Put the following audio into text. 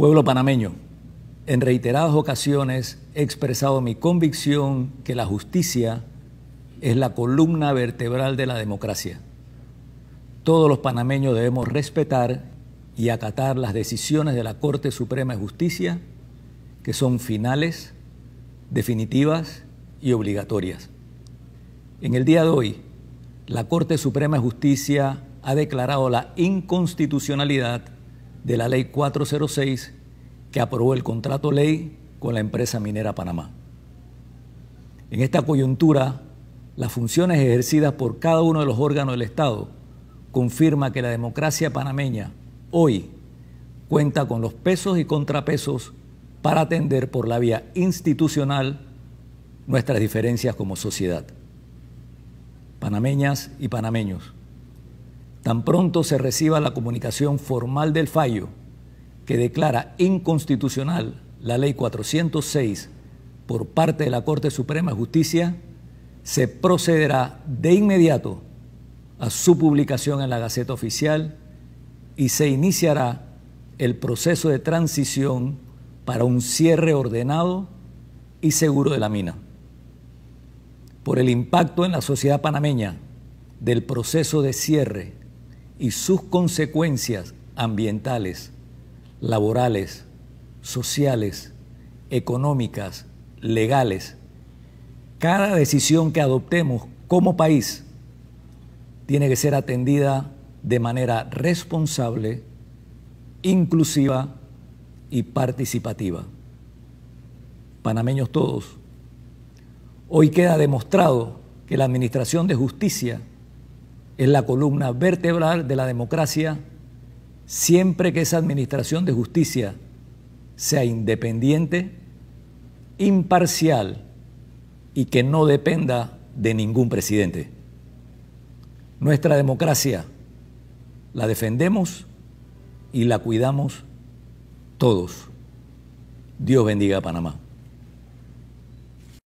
Pueblo panameño, en reiteradas ocasiones he expresado mi convicción que la justicia es la columna vertebral de la democracia. Todos los panameños debemos respetar y acatar las decisiones de la Corte Suprema de Justicia, que son finales, definitivas y obligatorias. En el día de hoy, la Corte Suprema de Justicia ha declarado la inconstitucionalidad de la Ley 406 que aprobó el contrato ley con la empresa minera Panamá. En esta coyuntura, las funciones ejercidas por cada uno de los órganos del Estado confirma que la democracia panameña hoy cuenta con los pesos y contrapesos para atender por la vía institucional nuestras diferencias como sociedad. Panameñas y panameños Tan pronto se reciba la comunicación formal del fallo que declara inconstitucional la Ley 406 por parte de la Corte Suprema de Justicia, se procederá de inmediato a su publicación en la Gaceta Oficial y se iniciará el proceso de transición para un cierre ordenado y seguro de la mina. Por el impacto en la sociedad panameña del proceso de cierre y sus consecuencias ambientales, laborales, sociales, económicas, legales. Cada decisión que adoptemos como país tiene que ser atendida de manera responsable, inclusiva y participativa. Panameños todos, hoy queda demostrado que la Administración de Justicia es la columna vertebral de la democracia siempre que esa administración de justicia sea independiente, imparcial y que no dependa de ningún presidente. Nuestra democracia la defendemos y la cuidamos todos. Dios bendiga a Panamá.